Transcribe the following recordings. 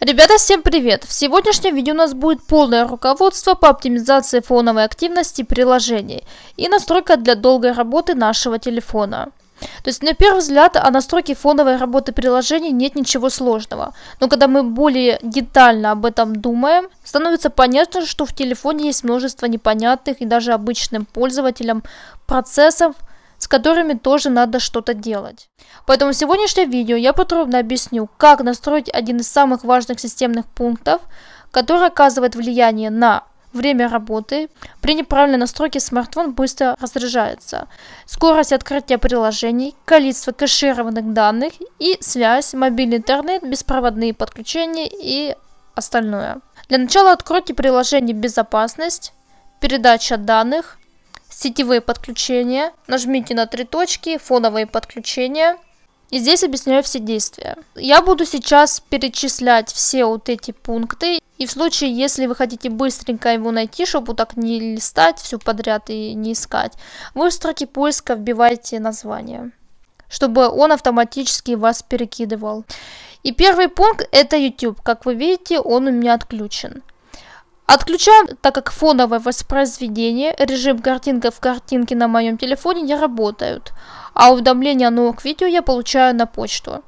Ребята, всем привет! В сегодняшнем видео у нас будет полное руководство по оптимизации фоновой активности приложений и настройка для долгой работы нашего телефона. То есть, на первый взгляд, о настройке фоновой работы приложений нет ничего сложного. Но когда мы более детально об этом думаем, становится понятно, что в телефоне есть множество непонятных и даже обычным пользователям процессов, с которыми тоже надо что-то делать. Поэтому в сегодняшнем видео я подробно объясню, как настроить один из самых важных системных пунктов, который оказывает влияние на время работы. При неправильной настройке смартфон быстро раздражается, Скорость открытия приложений, количество кэшированных данных и связь, мобильный интернет, беспроводные подключения и остальное. Для начала откройте приложение «Безопасность», «Передача данных», сетевые подключения, нажмите на три точки, фоновые подключения. И здесь объясняю все действия. Я буду сейчас перечислять все вот эти пункты. И в случае, если вы хотите быстренько его найти, чтобы так не листать все подряд и не искать, вы в строке поиска вбивайте название, чтобы он автоматически вас перекидывал. И первый пункт это YouTube. Как вы видите, он у меня отключен. Отключаем, так как фоновое воспроизведение, режим картинка в картинке на моем телефоне не работают, а уведомления о новых видео я получаю на почту.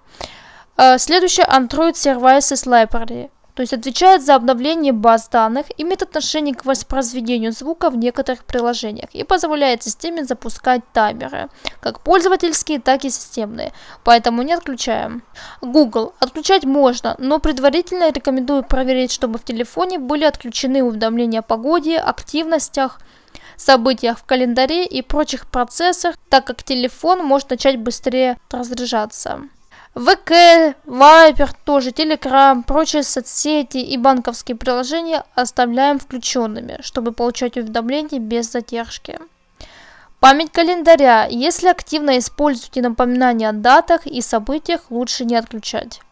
Э, следующее Android Services Library то есть отвечает за обновление баз данных, имеет отношение к воспроизведению звука в некоторых приложениях и позволяет системе запускать таймеры, как пользовательские, так и системные, поэтому не отключаем. Google. Отключать можно, но предварительно рекомендую проверить, чтобы в телефоне были отключены уведомления о погоде, активностях, событиях в календаре и прочих процессах, так как телефон может начать быстрее разряжаться. ВК, Вайпер, тоже Телеграм, прочие соцсети и банковские приложения оставляем включенными, чтобы получать уведомления без задержки. Память календаря. Если активно используете напоминания о датах и событиях, лучше не отключать.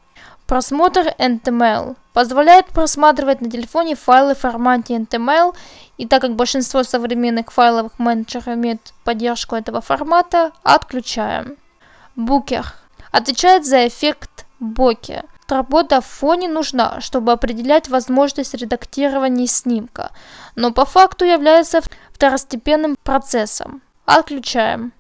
Просмотр NTML позволяет просматривать на телефоне файлы в формате NTML, и так как большинство современных файловых менеджеров имеют поддержку этого формата, отключаем. Букер отвечает за эффект боке. Работа в фоне нужна, чтобы определять возможность редактирования снимка, но по факту является второстепенным процессом. Отключаем.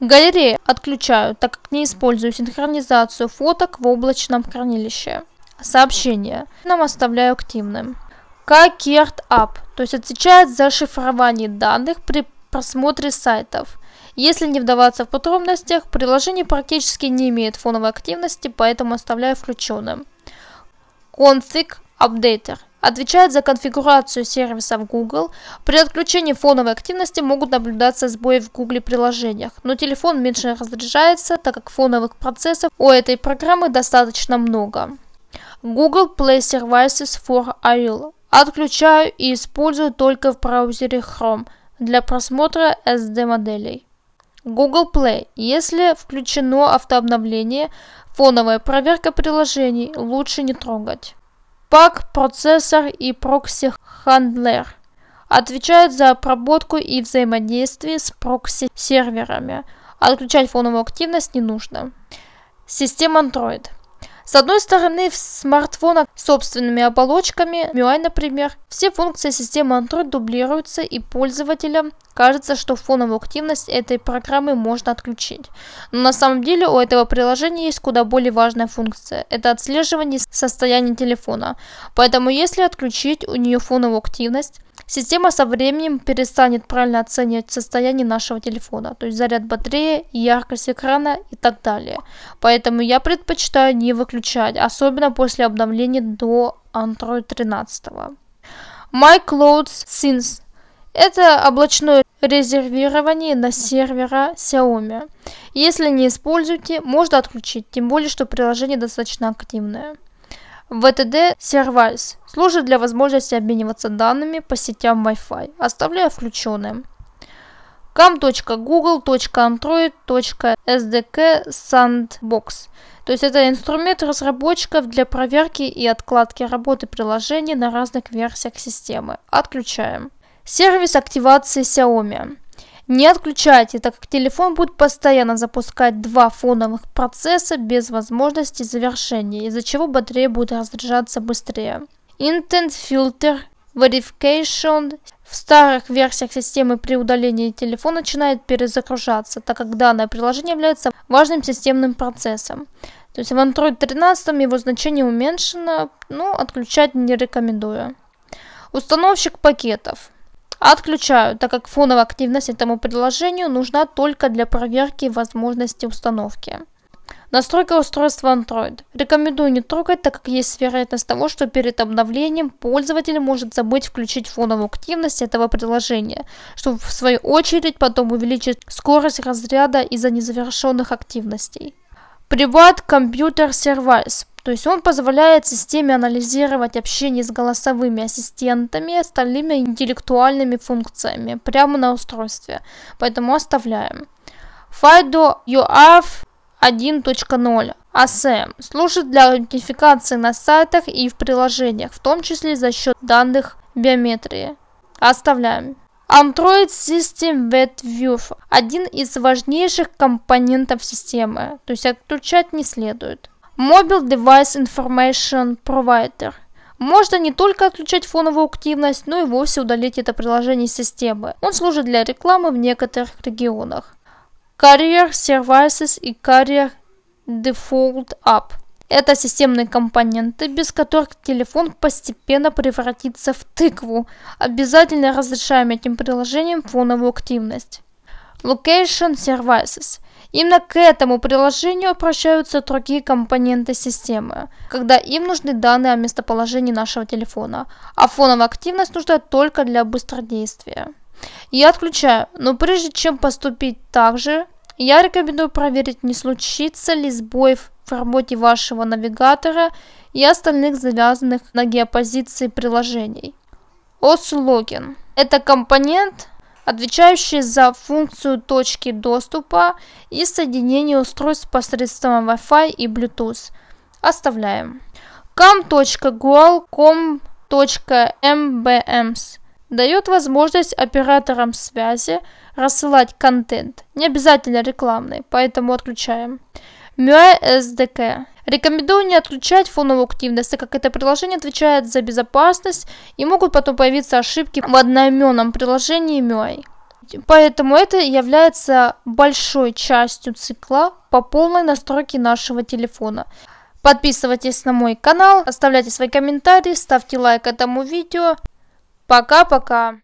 Галереи отключаю, так как не использую синхронизацию фоток в облачном хранилище. Сообщение. Нам оставляю активным. Кокерт App, то есть отвечает за шифрование данных при просмотре сайтов. Если не вдаваться в подробностях, приложение практически не имеет фоновой активности, поэтому оставляю включенным. Config Updater отвечает за конфигурацию сервиса в Google. При отключении фоновой активности могут наблюдаться сбои в Google приложениях, но телефон меньше разряжается, так как фоновых процессов у этой программы достаточно много. Google Play Services for iOS отключаю и использую только в браузере Chrome для просмотра SD-моделей. Google Play. Если включено автообновление, фоновая проверка приложений лучше не трогать. Пак, процессор и прокси-хандлер отвечают за обработку и взаимодействие с прокси-серверами. Отключать фоновую активность не нужно. Система Android. С одной стороны, в смартфонах с собственными оболочками, MIUI, например, все функции системы Android дублируются и пользователям Кажется, что фоновую активность этой программы можно отключить. Но на самом деле у этого приложения есть куда более важная функция. Это отслеживание состояния телефона. Поэтому если отключить у нее фоновую активность, Система со временем перестанет правильно оценивать состояние нашего телефона, то есть заряд батареи, яркость экрана и так далее. Поэтому я предпочитаю не выключать, особенно после обновления до Android 13. My Clouds Since это облачное резервирование на сервера Xiaomi. Если не используете, можно отключить, тем более, что приложение достаточно активное. VTD Service служит для возможности обмениваться данными по сетям Wi-Fi, оставляя включенным. cam.google.android.sdk Sandbox. То есть это инструмент разработчиков для проверки и откладки работы приложений на разных версиях системы. Отключаем. Сервис активации Xiaomi. Не отключайте, так как телефон будет постоянно запускать два фоновых процесса без возможности завершения, из-за чего батарея будет разряжаться быстрее. Intent Filter Verification в старых версиях системы при удалении телефона начинает перезагружаться, так как данное приложение является важным системным процессом. То есть в Android 13 его значение уменьшено, но отключать не рекомендую. Установщик пакетов. Отключаю, так как фоновая активность этому приложению нужна только для проверки возможности установки. Настройка устройства Android. Рекомендую не трогать, так как есть вероятность того, что перед обновлением пользователь может забыть включить фоновую активность этого приложения, что в свою очередь потом увеличит скорость разряда из-за незавершенных активностей. Приват Computer Service то есть он позволяет системе анализировать общение с голосовыми ассистентами и остальными интеллектуальными функциями прямо на устройстве. Поэтому оставляем. FIDO UAF 1.0 ASM служит для аутентификации на сайтах и в приложениях, в том числе за счет данных биометрии. Оставляем. Android System WebView – один из важнейших компонентов системы, то есть отключать не следует. Mobile Device Information Provider. Можно не только отключать фоновую активность, но и вовсе удалить это приложение из системы. Он служит для рекламы в некоторых регионах. Carrier Services и Carrier Default App. Это системные компоненты, без которых телефон постепенно превратится в тыкву. Обязательно разрешаем этим приложениям фоновую активность. Location Services – Именно к этому приложению обращаются другие компоненты системы, когда им нужны данные о местоположении нашего телефона, а фоновая активность нужна только для быстродействия. Я отключаю, но прежде чем поступить так же, я рекомендую проверить, не случится ли сбоев в работе вашего навигатора и остальных завязанных на геопозиции приложений. OSLogin – это компонент, отвечающие за функцию точки доступа и соединение устройств посредством Wi-Fi и Bluetooth. Оставляем. com.gual.com.mbms дает возможность операторам связи рассылать контент, не обязательно рекламный, поэтому отключаем. MUI SDK Рекомендую не отключать фоновую активность, так как это приложение отвечает за безопасность и могут потом появиться ошибки в одноименном приложении MIUI. Поэтому это является большой частью цикла по полной настройке нашего телефона. Подписывайтесь на мой канал, оставляйте свои комментарии, ставьте лайк этому видео. Пока-пока!